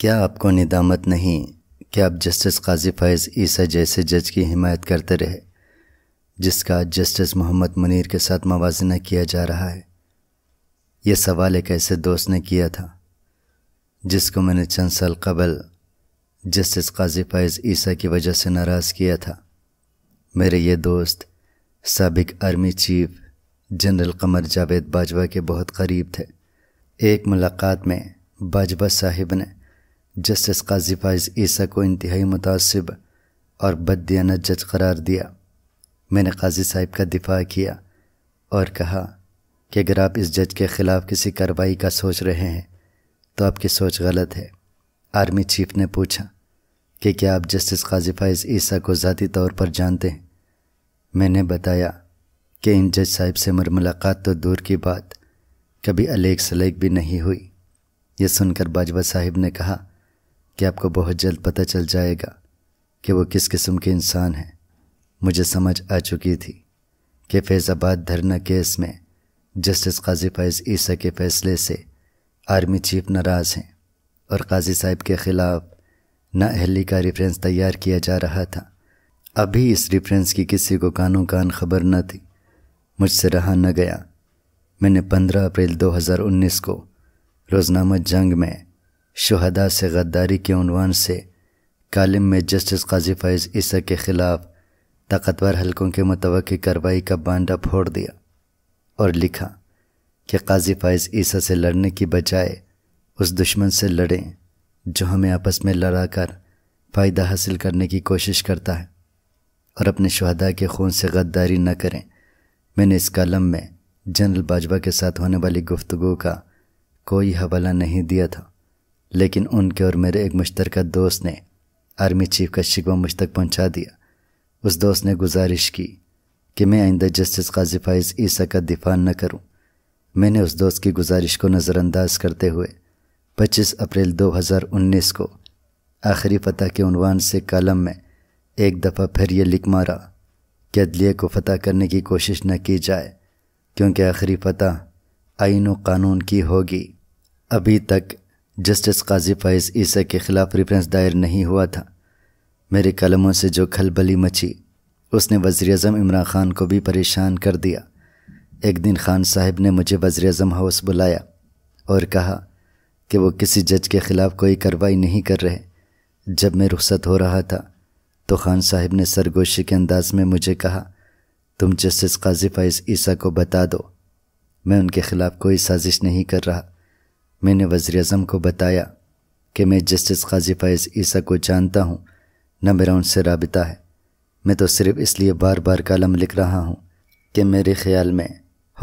क्या आपको निदामत नहीं कि आप जस्टिस काजी फैज़ ईसा जैसे जज की हिमायत करते रहे जिसका जस्टिस मोहम्मद मुनीर के साथ मवाजना किया जा रहा है यह सवाल एक ऐसे दोस्त ने किया था जिसको मैंने चंद साल कबल जस्टिस काजी फैज़ ईसा की वजह से नाराज़ किया था मेरे ये दोस्त सबक army chief general Qamar Javed Bajwa के बहुत करीब थे एक मुलाकात में बाजवा साहिब ने जस्टिस काजी फाइज ईसा को इंतहाई मुतासब और बददियाना जज करार दिया मैंने काजी साहब का दिफा किया और कहा कि अगर आप इस जज के ख़िलाफ़ किसी कार्रवाई का सोच रहे हैं तो आपकी सोच गलत है आर्मी चीफ ने पूछा कि क्या आप जस्टिस काजी फाइज ईसा को ज़ाती तौर पर जानते हैं मैंने बताया कि इन जज साहब से मेरी मुलाकात तो दूर की बात कभी अलेक सलेक भी नहीं हुई यह सुनकर बाजवा साहिब ने कहा कि आपको बहुत जल्द पता चल जाएगा कि वो किस किस्म के इंसान हैं मुझे समझ आ चुकी थी कि फैज़ाबाद धरना केस में जस्टिस काजी फैज़ ईसा के फैसले से आर्मी चीफ नाराज़ हैं और काजी साहब के ख़िलाफ़ नाअहली का रेफरेंस तैयार किया जा रहा था अभी इस रेफरेंस की किसी को कानों कान खबर न थी मुझसे रहा न गया मैंने 15 अप्रैल 2019 को रोज़नामा जंग में शहदा से गद्दारी के उनवान से कालिम में जस्टिस काजी फैज़ ईसा के ख़िलाफ़ ताकतवर हलकों के मुतव कार्रवाई का बांडा फोड़ दिया और लिखा कि काजी फैज़ ईसा से लड़ने की बजाय उस दुश्मन से लड़ें जो हमें आपस में लड़ाकर फ़ायदा हासिल करने की कोशिश करता है और अपने शहदा के खून से गद्दारी न करें मैंने इस कलम में जनरल बाजवा के साथ होने वाली गुफ्तगु का कोई हवाला नहीं दिया था लेकिन उनके और मेरे एक मुश्तरका दोस्त ने आर्मी चीफ का शिकवा मुझ तक पहुंचा दिया उस दोस्त ने गुजारिश की कि मैं आइंदा जस्टिस काजी फाइज ईसा का दिफा न करूं। मैंने उस दोस्त की गुजारिश को नज़रअंदाज करते हुए 25 अप्रैल 2019 को आखिरी फतह के उनवान से कालम में एक दफ़ा फिर यह लिख मारा कि अदलिए को फतह करने की कोशिश न की जाए क्योंकि आखिरी फतह आइन व कानून की होगी अभी तक जस्टिस काजी फैज ईसा के खिलाफ रेफरेंस दायर नहीं हुआ था मेरे कलमों से जो खलबली मची उसने वज़ी अजम इमरान खान को भी परेशान कर दिया एक दिन खान साहब ने मुझे वज़ी अजम हाउस बुलाया और कहा कि वो किसी जज के ख़िलाफ़ कोई कार्रवाई नहीं कर रहे जब मैं रुख्सत हो रहा था तो खान साहब ने सरगोशी के अंदाज में मुझे कहा तुम जस्टिस काजी फैज ईसा को बता दो मैं उनके ख़िलाफ़ कोई साजिश नहीं कर रहा मैंने वज़ी अजम को बताया कि मैं जस्टिस काजी फैज़ ईसा को जानता हूँ न मेरा उनसे रबता है मैं तो सिर्फ इसलिए बार बार कलम लिख रहा हूँ कि मेरे ख्याल में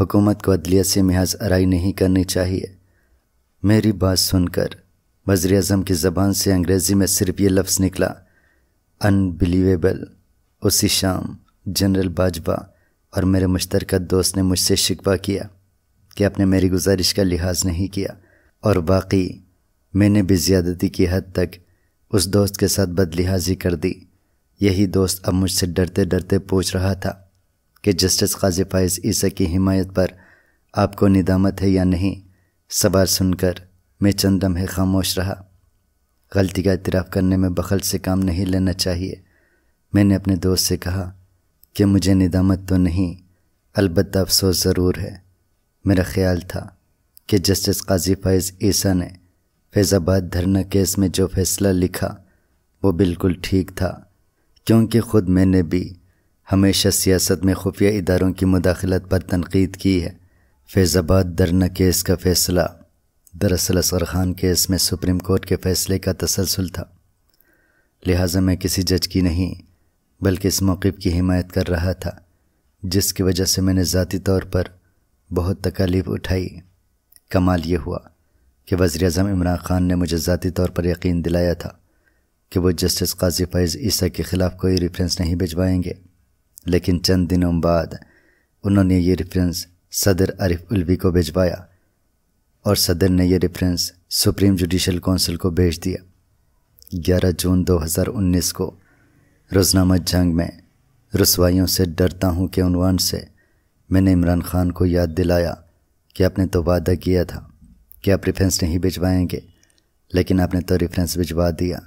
हुकूमत को अदलियत से महज आरई नहीं करनी चाहिए मेरी बात सुनकर वज़ी अजम की ज़बान से अंग्रेज़ी में सिर्फ ये लफ्ज़ निकला अनबिलीवेबल उसी शाम जनरल बाजवा और मेरे मुश्तरक दोस्त ने मुझसे शिकवा किया कि आपने मेरी गुजारिश का लिहाज नहीं किया और बाकी मैंने भी ज़्यादती की हद तक उस दोस्त के साथ बदलिहाजी कर दी यही दोस्त अब मुझसे डरते डरते पूछ रहा था कि जस्टिस काजी फायज ईसा की हिमायत पर आपको निदामत है या नहीं सवाल सुनकर मैं चंद लम्हे खामोश रहा गलती का इतराफ़ करने में बखल से काम नहीं लेना चाहिए मैंने अपने दोस्त से कहा कि मुझे निदामत तो नहीं अलबत्त अफसोस ज़रूर है मेरा ख्याल था कि जस्टिस काजी फैज़ ईसा ने फैज़ाबाद धरना केस में जो फैसला लिखा वो बिल्कुल ठीक था क्योंकि ख़ुद मैंने भी हमेशा सियासत में खुफिया इदारों की मुदाखलत पर तनकीद की है फैज़ाबाद धरना केस का फ़ैसला दरअसल असर खान केस में सुप्रीम कोर्ट के फ़ैसले का तसलसल था लिहाजा मैं किसी जज की नहीं बल्कि इस मौक़ की हिमायत कर रहा था जिसकी वजह से मैंने ज़ाती तौर पर बहुत तकालीफ उठाई कमाल ये हुआ कि वज़ी अजम इमरान ख़ान ने मुझे ज़ाती तौर पर यकीन दिलाया था कि वो जस्टिस काजी फैज़ ईसा के ख़िलाफ़ कोई रेफरेंस नहीं भिजवाएंगे लेकिन चंद दिनों बाद उन्होंने ये रेफरेंस सदर आरिफ उल्वी को भिजवाया और सदर ने यह रेफरेंस सुप्रीम जुडिशल कौंसिल को भेज दिया 11 जून 2019 को रोजनामा जंग में रसवाइयों से डरता हूँ के अनवान से मैंने इमरान ख़ान को याद दिलाया कि आपने तो वादा किया था कि आप रेफरेंस नहीं भिजवाएंगे लेकिन आपने तो रेफरेंस भिजवा दिया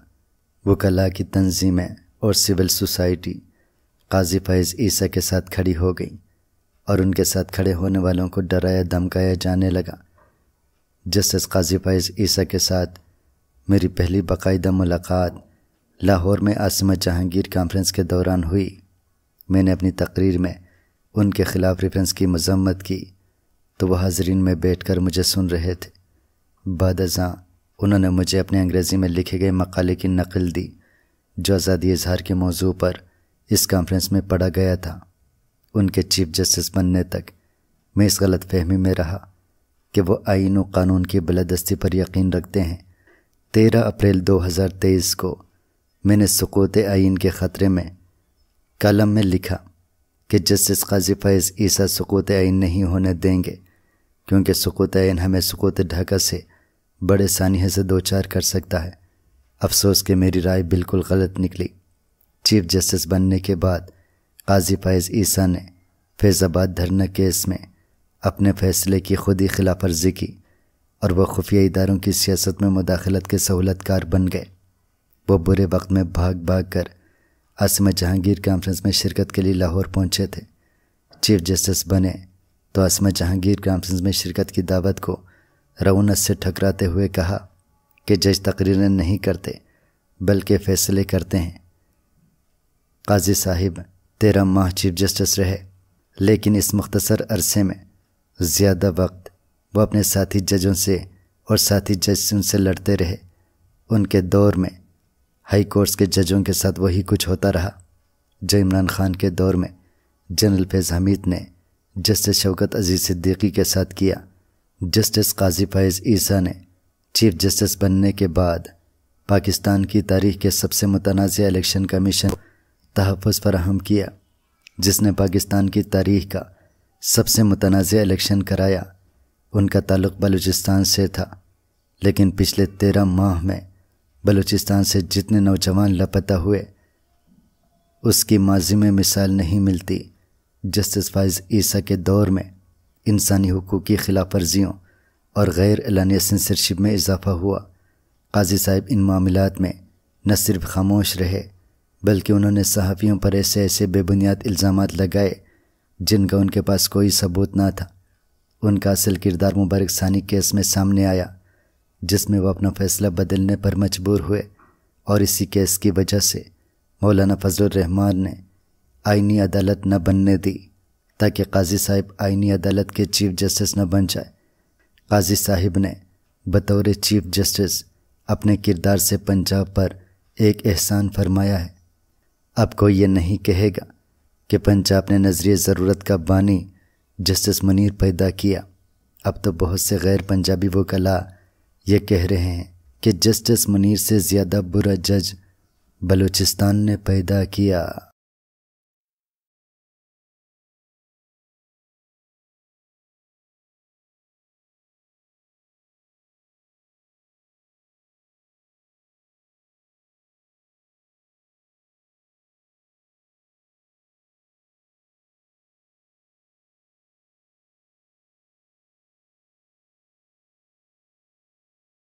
वो कला की तंजीमें और सिविल सोसाइटी काजी फैज़ ईसा के साथ खड़ी हो गई और उनके साथ खड़े होने वालों को डराया धमकाया जाने लगा जस्टिस काजी फैज़ ईसा के साथ मेरी पहली बाकायदा मुलाकात लाहौर में आसमा जहांगीर कॉन्फ्रेंस के दौरान हुई मैंने अपनी तकरीर में उनके ख़िलाफ़ रेफरेंस की मजम्मत की तो वह हाजरीन में बैठकर मुझे सुन रहे थे बाद अजा उन्होंने मुझे अपने अंग्रेज़ी में लिखे गए मकाले की नकल दी जो आज़ादी इजहार के मौजू पर इस कॉन्फ्रेंस में पढ़ा गया था उनके चीफ जस्टिस बनने तक मैं इस गलत फहमी में रहा कि वो आइन व कानून की बलदस्ती पर यकीन रखते हैं तेरह अप्रैल दो हज़ार तेईस को मैंने सकूत आइन के ख़तरे में कलम में लिखा कि जस्टिस काजी फैज़ ईसा सकूत आइन नहीं होने देंगे क्योंकि इन हमें सुकूत ढाका से बड़े सानिह से दो चार कर सकता है अफसोस कि मेरी राय बिल्कुल गलत निकली चीफ जस्टिस बनने के बाद काजी फैज़ ईसा ने फैज़ाबाद धरना केस में अपने फैसले की खुद ही खिलाफ वर्जी की और वह खुफिया इदारों की सियासत में मुदाखलत के सहूलतकार बन गए वो बुरे वक्त में भाग भाग कर आसम जहांगीर कॉन्फ्रेंस में शिरकत के लिए लाहौर पहुँचे थे चीफ जस्टिस बने तो आसमा जहांगीर कॉन्फ्रेंस में शिरकत की दावत को रवनत से ठकराते हुए कहा कि जज तकरीरें नहीं करते बल्कि फैसले करते हैं काजी साहिब तेरह माह चीफ जस्टिस रहे लेकिन इस मुख्तसर अरसे में ज़्यादा वक्त वो अपने साथी जजों से और साथी जज उनसे लड़ते रहे उनके दौर में हाई कोर्ट्स के जजों के साथ वही कुछ होता रहा जो इमरान खान के दौर में जनरल फैज़ हमीद ने जस्टिस शवकत अजीज़ सिद्दीकी के साथ किया जस्टिस काजी फैज़ ईसा ने चीफ जस्टिस बनने के बाद पाकिस्तान की तारीख के सबसे मुतनाज़ इलेक्शन कमीशन तहफ़ फराहम किया जिसने पाकिस्तान की तारीख का सबसे मुतनाज़ इलेक्शन कराया उनका ताल्लुक बलूचिस्तान से था लेकिन पिछले तेरह माह में बलूचिस्तान से जितने नौजवान लापता हुए उसकी माजी में मिसाल नहीं मिलती जस्टिस फाइज ईसा के दौर में इंसानी हकूक़ की खिलाफ वर्जियों और गैर एलानिया सेंसरशिप में इजाफा हुआ काजी साहब इन मामलों में न सिर्फ खामोश रहे बल्कि उन्होंने सहाफ़ियों पर ऐसे ऐसे बेबुनियाद इल्ज़ाम लगाए जिनका उनके पास कोई सबूत ना था उनका असल किरदार मुबारक सानी केस में सामने आया जिसमें वह अपना फ़ैसला बदलने पर मजबूर हुए और इसी केस की वजह से मौलाना फजलरहमान ने आइनी अदालत न बनने दी ताकि काजी साहिब आइनी अदालत के चीफ जस्टिस न बन जाए काजी साहिब ने बतौर चीफ जस्टिस अपने किरदार से पंजाब पर एक एहसान फरमाया है अब कोई ये नहीं कहेगा कि पंजाब ने नजरिए ज़रूरत का बानी जस्टिस मनीर पैदा किया अब तो बहुत से गैर पंजाबी कला ये कह रहे हैं कि जस्टिस मनीर से ज़्यादा बुरा जज बलूचिस्तान ने पैदा किया